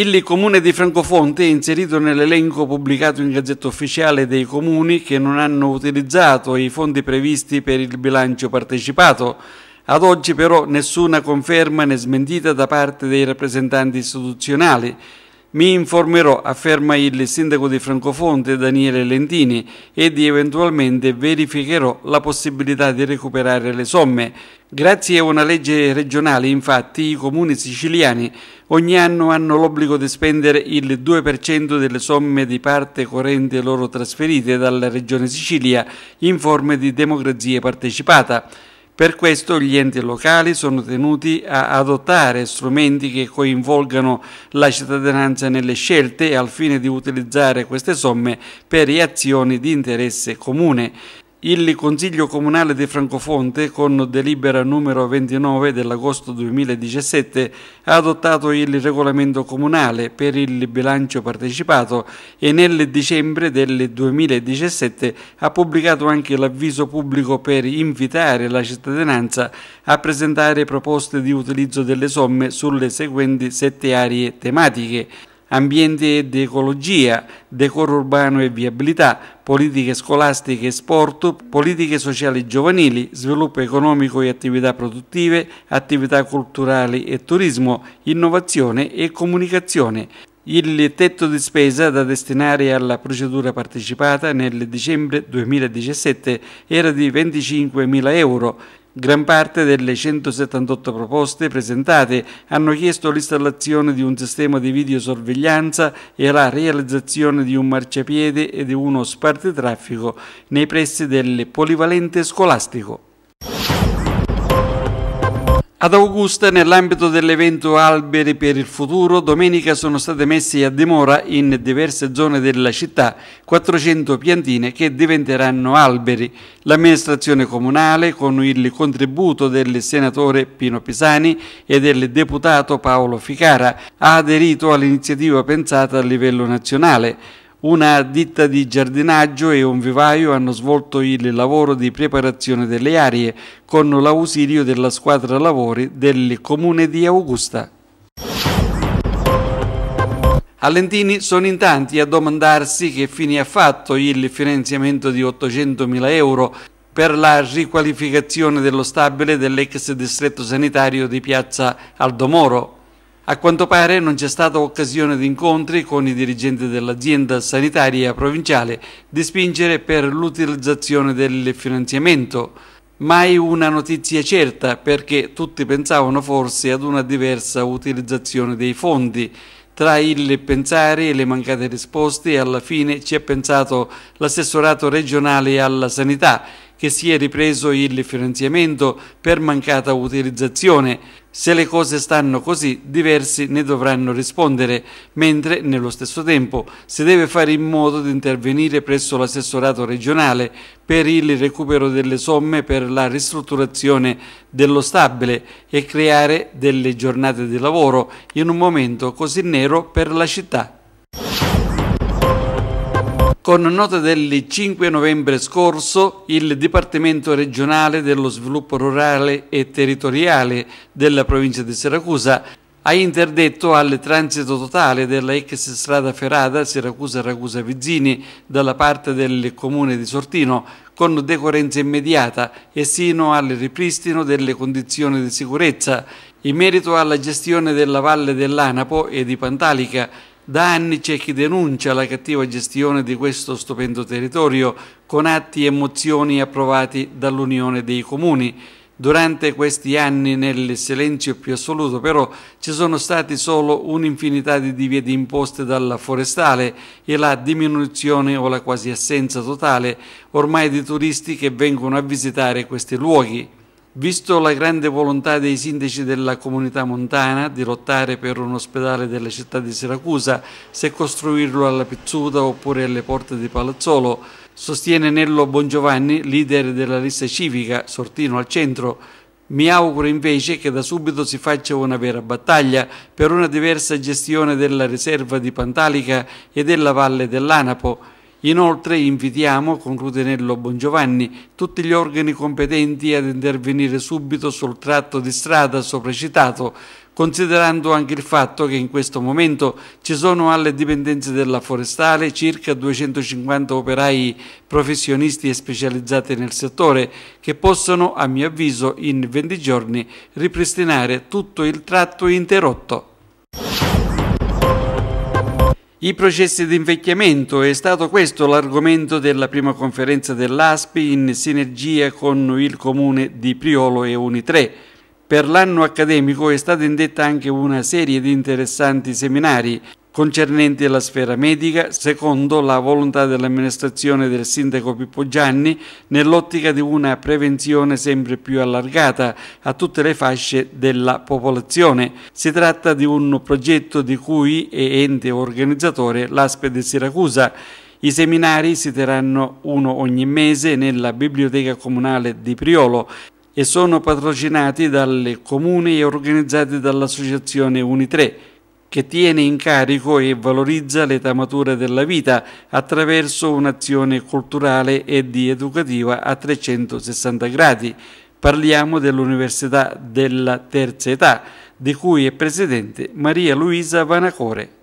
Il comune di Francofonte è inserito nell'elenco pubblicato in Gazzetta Ufficiale dei comuni che non hanno utilizzato i fondi previsti per il bilancio partecipato. Ad oggi però nessuna conferma né smentita da parte dei rappresentanti istituzionali. Mi informerò, afferma il sindaco di Francofonte Daniele Lentini, ed eventualmente verificherò la possibilità di recuperare le somme. Grazie a una legge regionale, infatti, i comuni siciliani ogni anno hanno l'obbligo di spendere il 2% delle somme di parte corrente loro trasferite dalla Regione Sicilia in forme di democrazia partecipata. Per questo gli enti locali sono tenuti a adottare strumenti che coinvolgano la cittadinanza nelle scelte al fine di utilizzare queste somme per azioni di interesse comune. Il Consiglio Comunale di Francofonte, con delibera numero 29 dell'agosto 2017, ha adottato il regolamento comunale per il bilancio partecipato e nel dicembre del 2017 ha pubblicato anche l'avviso pubblico per invitare la cittadinanza a presentare proposte di utilizzo delle somme sulle seguenti sette aree tematiche ambiente ed ecologia, decoro urbano e viabilità, politiche scolastiche e sport, politiche sociali giovanili, sviluppo economico e attività produttive, attività culturali e turismo, innovazione e comunicazione. Il tetto di spesa da destinare alla procedura partecipata nel dicembre 2017 era di 25.000 euro Gran parte delle 178 proposte presentate hanno chiesto l'installazione di un sistema di videosorveglianza e la realizzazione di un marciapiede e di uno spartitraffico nei pressi del polivalente scolastico. Ad Augusta, nell'ambito dell'evento Alberi per il futuro, domenica sono state messe a dimora in diverse zone della città 400 piantine che diventeranno alberi. L'amministrazione comunale, con il contributo del senatore Pino Pisani e del deputato Paolo Ficara, ha aderito all'iniziativa pensata a livello nazionale. Una ditta di giardinaggio e un vivaio hanno svolto il lavoro di preparazione delle aree con l'ausilio della squadra lavori del comune di Augusta. Allentini sono in tanti a domandarsi che fine ha fatto il finanziamento di 800.000 euro per la riqualificazione dello stabile dell'ex distretto sanitario di piazza Aldomoro. A quanto pare non c'è stata occasione di incontri con i dirigenti dell'azienda sanitaria provinciale di spingere per l'utilizzazione del finanziamento. Mai una notizia certa perché tutti pensavano forse ad una diversa utilizzazione dei fondi. Tra il pensare e le mancate risposte alla fine ci ha pensato l'assessorato regionale alla sanità che si è ripreso il finanziamento per mancata utilizzazione. Se le cose stanno così, diversi ne dovranno rispondere, mentre nello stesso tempo si deve fare in modo di intervenire presso l'assessorato regionale per il recupero delle somme per la ristrutturazione dello stabile e creare delle giornate di lavoro in un momento così nero per la città con nota del 5 novembre scorso, il Dipartimento regionale dello sviluppo rurale e territoriale della provincia di Siracusa ha interdetto al transito totale della ex strada ferrata Siracusa-Ragusa-Vizzini dalla parte del comune di Sortino con decorrenza immediata e sino al ripristino delle condizioni di sicurezza in merito alla gestione della valle dell'Anapo e di Pantalica da anni c'è chi denuncia la cattiva gestione di questo stupendo territorio con atti e mozioni approvati dall'Unione dei Comuni. Durante questi anni, nel silenzio più assoluto, però, ci sono stati solo un'infinità di divieti imposte dalla forestale e la diminuzione o la quasi assenza totale ormai di turisti che vengono a visitare questi luoghi. Visto la grande volontà dei sindaci della comunità montana di lottare per un ospedale della città di Siracusa, se costruirlo alla Pizzuta oppure alle porte di Palazzolo, sostiene Nello Bongiovanni, leader della lista civica, Sortino al centro, mi auguro invece che da subito si faccia una vera battaglia per una diversa gestione della riserva di Pantalica e della valle dell'Anapo, Inoltre invitiamo, conclude Nello Bongiovanni, tutti gli organi competenti ad intervenire subito sul tratto di strada sopracitato, considerando anche il fatto che in questo momento ci sono alle dipendenze della forestale circa 250 operai professionisti e specializzati nel settore che possono, a mio avviso, in 20 giorni ripristinare tutto il tratto interrotto. I processi di invecchiamento è stato questo l'argomento della prima conferenza dell'ASPI in sinergia con il comune di Priolo e Unitre. Per l'anno accademico è stata indetta anche una serie di interessanti seminari concernenti la sfera medica, secondo la volontà dell'amministrazione del sindaco Pippo Gianni, nell'ottica di una prevenzione sempre più allargata a tutte le fasce della popolazione. Si tratta di un progetto di cui è ente organizzatore l'Aspe di Siracusa. I seminari si terranno uno ogni mese nella biblioteca comunale di Priolo e sono patrocinati dalle comuni e organizzati dall'associazione Unitre che tiene in carico e valorizza l'età matura della vita attraverso un'azione culturale e di educativa a 360 gradi. Parliamo dell'Università della Terza Età, di cui è presidente Maria Luisa Vanacore.